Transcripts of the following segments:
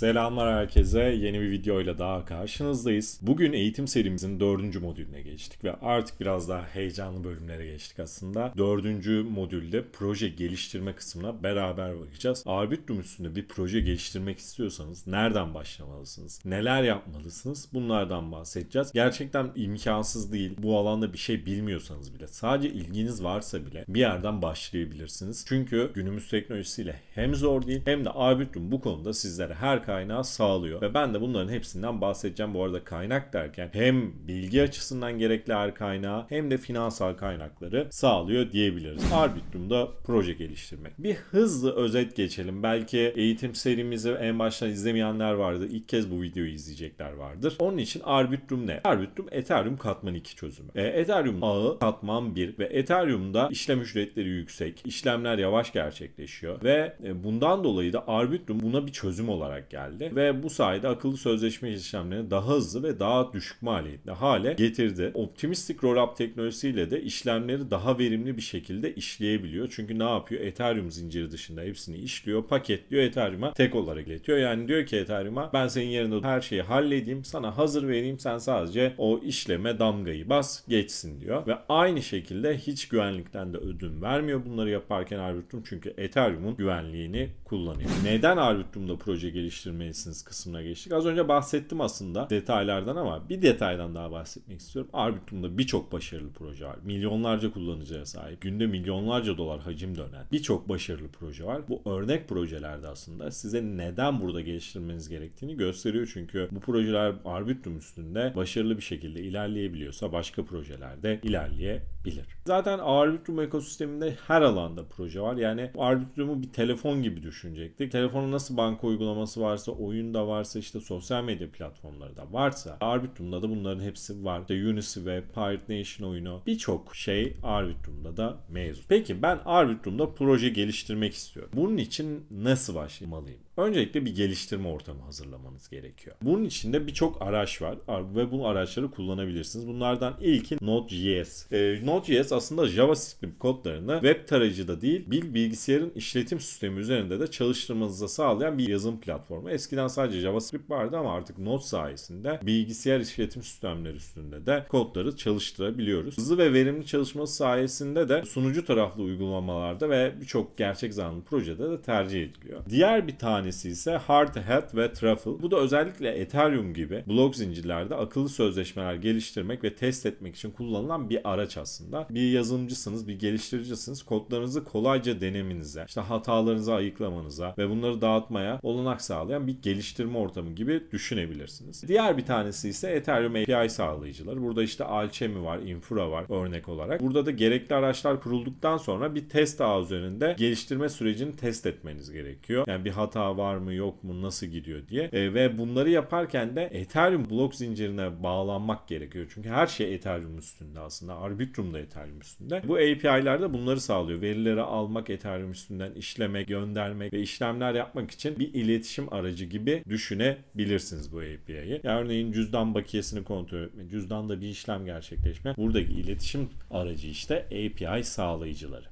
Selamlar herkese. Yeni bir videoyla daha karşınızdayız. Bugün eğitim serimizin dördüncü modülüne geçtik ve artık biraz daha heyecanlı bölümlere geçtik aslında. Dördüncü modülde proje geliştirme kısmına beraber bakacağız. Arbitrum üstünde bir proje geliştirmek istiyorsanız nereden başlamalısınız? Neler yapmalısınız? Bunlardan bahsedeceğiz. Gerçekten imkansız değil. Bu alanda bir şey bilmiyorsanız bile, sadece ilginiz varsa bile bir yerden başlayabilirsiniz. Çünkü günümüz teknolojisiyle hem zor değil hem de Arbitrum bu konuda sizlere her kaynağı sağlıyor. Ve ben de bunların hepsinden bahsedeceğim. Bu arada kaynak derken hem bilgi açısından gerekli her kaynağı hem de finansal kaynakları sağlıyor diyebiliriz. Arbitrum'da proje geliştirmek. Bir hızlı özet geçelim. Belki eğitim serimizi en baştan izlemeyenler vardı. İlk kez bu videoyu izleyecekler vardır. Onun için Arbitrum ne? Arbitrum Ethereum katman 2 çözümü. E, Ethereum ağı katman 1 ve Ethereum'da işlem ücretleri yüksek, işlemler yavaş gerçekleşiyor ve e, bundan dolayı da Arbitrum buna bir çözüm olarak geldi geldi ve bu sayede akıllı sözleşme işlemlerini daha hızlı ve daha düşük maliyetli hale getirdi. Optimistic Rollup teknolojisiyle de işlemleri daha verimli bir şekilde işleyebiliyor. Çünkü ne yapıyor? Ethereum zinciri dışında hepsini işliyor, paketliyor Ethereum'a tek olarak iletiyor. Yani diyor ki Ethereum'a ben senin yerinde her şeyi halledeyim, sana hazır vereyim, sen sadece o işleme damgayı bas, geçsin diyor. Ve aynı şekilde hiç güvenlikten de ödün vermiyor bunları yaparken Arbitrum çünkü Ethereum'un güvenliğini kullanıyor. Neden Arbitrum'da proje geliştirmiyor? geliştirmelisiniz kısmına geçtik. Az önce bahsettim aslında detaylardan ama bir detaydan daha bahsetmek istiyorum. Arbitrum'da birçok başarılı proje var. Milyonlarca kullanıcıya sahip. Günde milyonlarca dolar hacim dönen birçok başarılı proje var. Bu örnek projelerde aslında size neden burada geliştirmeniz gerektiğini gösteriyor. Çünkü bu projeler Arbitrum üstünde başarılı bir şekilde ilerleyebiliyorsa başka projelerde ilerleyebiliyor bilir. Zaten Arbitrum ekosisteminde her alanda proje var. Yani Arbitrum'u bir telefon gibi düşünecektik. Telefonun nasıl banka uygulaması varsa, oyun da varsa, işte sosyal medya platformları da varsa Arbitrum'da da bunların hepsi var. İşte Uniswap, Pirate Nation oyunu birçok şey Arbitrum'da da mevcut. Peki ben Arbitrum'da proje geliştirmek istiyorum. Bunun için nasıl başlamalıyım? Öncelikle bir geliştirme ortamı hazırlamanız gerekiyor. Bunun içinde birçok araç var ve bu araçları kullanabilirsiniz. Bunlardan ilki Node.js. E, Node.js aslında JavaScript kodlarını web tarayıcıda değil bir bilgisayarın işletim sistemi üzerinde de çalıştırmanızı sağlayan bir yazılım platformu. Eskiden sadece JavaScript vardı ama artık Node sayesinde bilgisayar işletim sistemleri üstünde de kodları çalıştırabiliyoruz. Hızlı ve verimli çalışması sayesinde de sunucu taraflı uygulamalarda ve birçok gerçek zamanlı projede de tercih ediliyor. Diğer bir tanesi ise Hard Hat ve Truffle. Bu da özellikle Ethereum gibi blok zincirlerde akıllı sözleşmeler geliştirmek ve test etmek için kullanılan bir araç aslında aslında. Bir yazılımcısınız, bir geliştiricisiniz. Kodlarınızı kolayca denemenize, işte hatalarınızı ayıklamanıza ve bunları dağıtmaya olanak sağlayan bir geliştirme ortamı gibi düşünebilirsiniz. Diğer bir tanesi ise Ethereum API sağlayıcıları. Burada işte Alchemy var, Infura var örnek olarak. Burada da gerekli araçlar kurulduktan sonra bir test ağı üzerinde geliştirme sürecini test etmeniz gerekiyor. Yani bir hata var mı yok mu nasıl gidiyor diye. E, ve bunları yaparken de Ethereum blok zincirine bağlanmak gerekiyor. Çünkü her şey Ethereum üstünde aslında. Arbitrum da Ethereum üstünde. Bu API'ler de bunları sağlıyor. Verileri almak, Ethereum üstünden işlemek, göndermek ve işlemler yapmak için bir iletişim aracı gibi düşünebilirsiniz bu API'yi. Yani örneğin cüzdan bakiyesini kontrol etme, cüzdanda bir işlem gerçekleşme. Buradaki iletişim aracı işte API sağlayıcıları.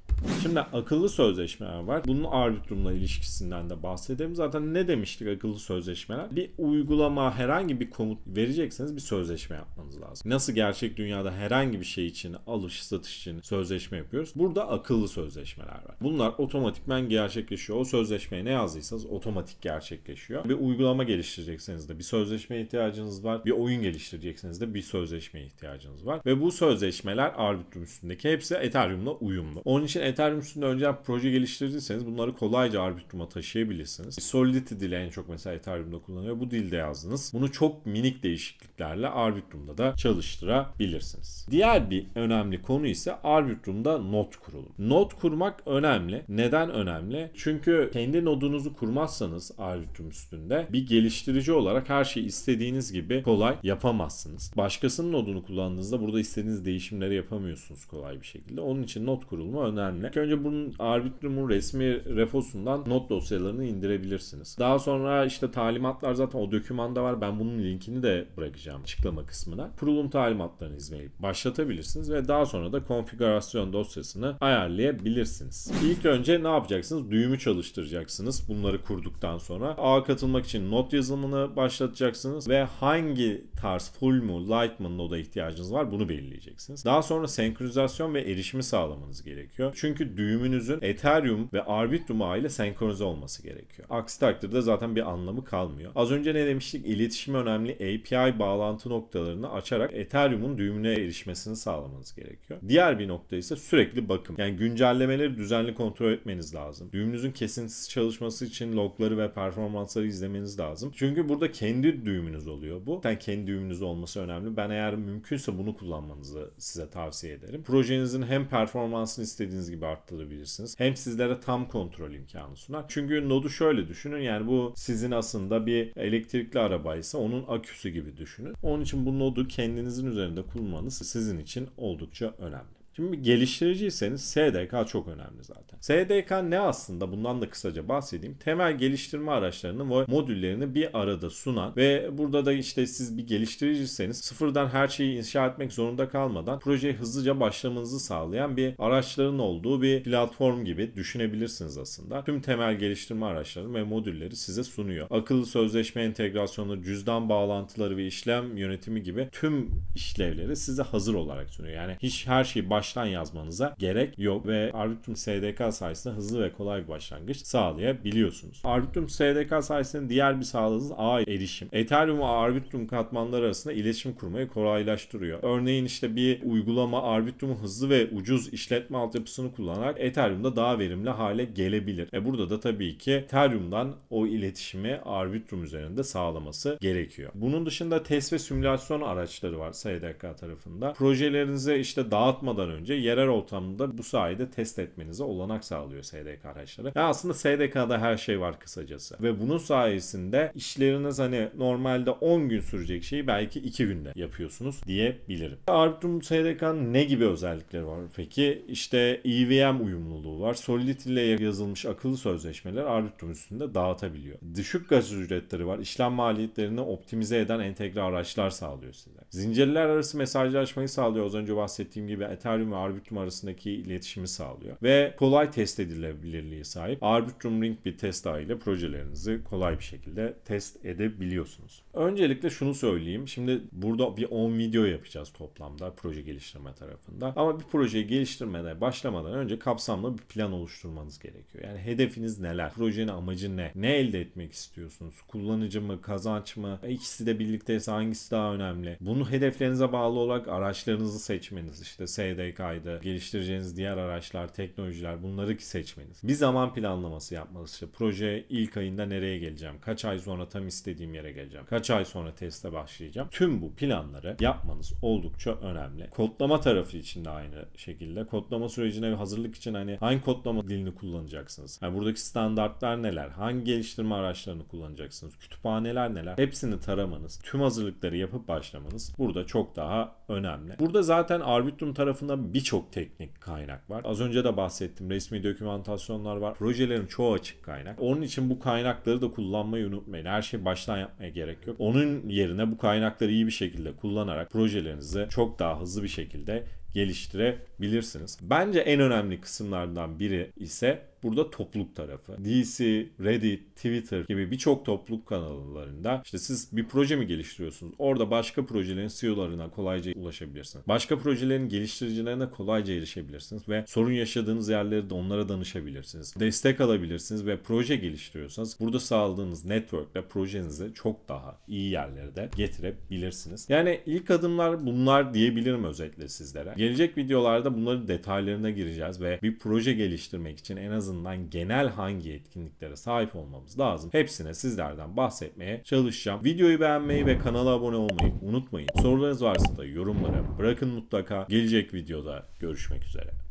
Şimdi akıllı sözleşmeler var. Bunun arbitrumla ilişkisinden de bahsedelim. Zaten ne demiştik akıllı sözleşmeler? Bir uygulama herhangi bir komut verecekseniz bir sözleşme yapmanız lazım. Nasıl gerçek dünyada herhangi bir şey için alış satış için sözleşme yapıyoruz? Burada akıllı sözleşmeler var. Bunlar otomatikmen gerçekleşiyor. O sözleşmeye ne yazdıysanız otomatik gerçekleşiyor. Bir uygulama geliştirecekseniz de bir sözleşmeye ihtiyacınız var. Bir oyun geliştirecekseniz de bir sözleşmeye ihtiyacınız var. Ve bu sözleşmeler arbitrum üstündeki hepsi Ethereum'la uyumlu. Onun için Ethereum üstünde önceden proje geliştirdiyseniz bunları kolayca Arbitrum'a taşıyabilirsiniz. Solidity dili en çok mesela Ethereum'da kullanıyor. Bu dilde yazdınız. Bunu çok minik değişikliklerle Arbitrum'da da çalıştırabilirsiniz. Diğer bir önemli konu ise Arbitrum'da not kurulum. Not kurmak önemli. Neden önemli? Çünkü kendi nodunuzu kurmazsanız Arbitrum üstünde bir geliştirici olarak her şeyi istediğiniz gibi kolay yapamazsınız. Başkasının nodunu kullandığınızda burada istediğiniz değişimleri yapamıyorsunuz kolay bir şekilde. Onun için not kurulumu önemli önemli. önce bunun Arbitrum'un resmi refosundan not dosyalarını indirebilirsiniz. Daha sonra işte talimatlar zaten o dökümanda var. Ben bunun linkini de bırakacağım açıklama kısmına. Kurulum talimatlarını izleyip başlatabilirsiniz ve daha sonra da konfigürasyon dosyasını ayarlayabilirsiniz. İlk önce ne yapacaksınız? Düğümü çalıştıracaksınız. Bunları kurduktan sonra A katılmak için not yazılımını başlatacaksınız ve hangi tarz full mu light mı noda ihtiyacınız var bunu belirleyeceksiniz. Daha sonra senkronizasyon ve erişimi sağlamanız gerekiyor. Çünkü çünkü düğümünüzün Ethereum ve Arbitrum ile senkronize olması gerekiyor. Aksi takdirde zaten bir anlamı kalmıyor. Az önce ne demiştik? İletişim önemli API bağlantı noktalarını açarak Ethereum'un düğümüne erişmesini sağlamanız gerekiyor. Diğer bir nokta ise sürekli bakım. Yani güncellemeleri düzenli kontrol etmeniz lazım. Düğümünüzün kesintisiz çalışması için logları ve performansları izlemeniz lazım. Çünkü burada kendi düğümünüz oluyor bu. yani kendi düğümünüz olması önemli. Ben eğer mümkünse bunu kullanmanızı size tavsiye ederim. Projenizin hem performansını istediğiniz gibi gibi arttırabilirsiniz. Hem sizlere tam kontrol imkanı sunar. Çünkü nodu şöyle düşünün yani bu sizin aslında bir elektrikli arabaysa onun aküsü gibi düşünün. Onun için bu nodu kendinizin üzerinde kullanmanız sizin için oldukça önemli. Şimdi geliştiriciyseniz SDK çok önemli zaten. SDK ne aslında bundan da kısaca bahsedeyim. Temel geliştirme araçlarını ve modüllerini bir arada sunan ve burada da işte siz bir geliştiriciyseniz sıfırdan her şeyi inşa etmek zorunda kalmadan projeyi hızlıca başlamanızı sağlayan bir araçların olduğu bir platform gibi düşünebilirsiniz aslında. Tüm temel geliştirme araçları ve modülleri size sunuyor. Akıllı sözleşme entegrasyonu, cüzdan bağlantıları ve işlem yönetimi gibi tüm işlevleri size hazır olarak sunuyor. Yani hiç her şeyi baş baştan yazmanıza gerek yok ve Arbitrum SDK sayesinde hızlı ve kolay bir başlangıç sağlayabiliyorsunuz. Arbitrum SDK sayesinde diğer bir sağladığınız ağ erişim. Ethereum ve Arbitrum katmanları arasında iletişim kurmayı kolaylaştırıyor. Örneğin işte bir uygulama Arbitrum'un hızlı ve ucuz işletme altyapısını kullanarak Ethereum'da daha verimli hale gelebilir. E burada da tabii ki Ethereum'dan o iletişimi Arbitrum üzerinde sağlaması gerekiyor. Bunun dışında test ve simülasyon araçları var SDK tarafında. Projelerinize işte dağıtmadan önce önce yerel ortamında bu sayede test etmenize olanak sağlıyor SDK araçları. Ya aslında SDK'da her şey var kısacası. Ve bunun sayesinde işleriniz hani normalde 10 gün sürecek şeyi belki 2 günde yapıyorsunuz diyebilirim. Arbitrum SDK'nın ne gibi özellikleri var peki? İşte EVM uyumluluğu var. Solidity ile yazılmış akıllı sözleşmeler Arbitrum üstünde dağıtabiliyor. Düşük gaz ücretleri var. İşlem maliyetlerini optimize eden entegre araçlar sağlıyor size. Zincirler arası mesajlaşmayı sağlıyor. Az önce bahsettiğim gibi Ethereum arbitrum ve arbitrum arasındaki iletişimi sağlıyor. Ve kolay test edilebilirliği sahip arbitrum ring bir test ağı ile projelerinizi kolay bir şekilde test edebiliyorsunuz. Öncelikle şunu söyleyeyim. Şimdi burada bir 10 video yapacağız toplamda proje geliştirme tarafında. Ama bir projeyi geliştirmeden başlamadan önce kapsamlı bir plan oluşturmanız gerekiyor. Yani hedefiniz neler? Projenin amacı ne? Ne elde etmek istiyorsunuz? Kullanıcı mı? Kazanç mı? E, ikisi de birlikteyse hangisi daha önemli? Bunu hedeflerinize bağlı olarak araçlarınızı seçmeniz işte SD STK'ydı, geliştireceğiniz diğer araçlar, teknolojiler bunları ki seçmeniz. Bir zaman planlaması yapmalısınız. İşte proje ilk ayında nereye geleceğim? Kaç ay sonra tam istediğim yere geleceğim? Kaç ay sonra teste başlayacağım? Tüm bu planları yapmanız oldukça önemli. Kodlama tarafı için de aynı şekilde. Kodlama sürecine ve hazırlık için hani hangi kodlama dilini kullanacaksınız? Yani buradaki standartlar neler? Hangi geliştirme araçlarını kullanacaksınız? Kütüphaneler neler? Hepsini taramanız, tüm hazırlıkları yapıp başlamanız burada çok daha önemli. Burada zaten Arbitrum tarafında aslında birçok teknik kaynak var. Az önce de bahsettim. Resmi dokümantasyonlar var. Projelerin çoğu açık kaynak. Onun için bu kaynakları da kullanmayı unutmayın. Her şey baştan yapmaya gerek yok. Onun yerine bu kaynakları iyi bir şekilde kullanarak projelerinizi çok daha hızlı bir şekilde geliştirebilirsiniz. Bence en önemli kısımlardan biri ise burada topluluk tarafı. DC, Reddit, Twitter gibi birçok topluluk kanallarında işte siz bir proje mi geliştiriyorsunuz? Orada başka projelerin CEO'larına kolayca ulaşabilirsiniz. Başka projelerin geliştiricilerine kolayca erişebilirsiniz ve sorun yaşadığınız yerleri de onlara danışabilirsiniz. Destek alabilirsiniz ve proje geliştiriyorsanız burada sağladığınız networkle projenizi çok daha iyi yerlere de getirebilirsiniz. Yani ilk adımlar bunlar diyebilirim özetle sizlere. Gelecek videolarda bunların detaylarına gireceğiz ve bir proje geliştirmek için en azından genel hangi etkinliklere sahip olmamız lazım. Hepsine sizlerden bahsetmeye çalışacağım. Videoyu beğenmeyi ve kanala abone olmayı unutmayın. Sorularınız varsa da yorumlara bırakın mutlaka. Gelecek videoda görüşmek üzere.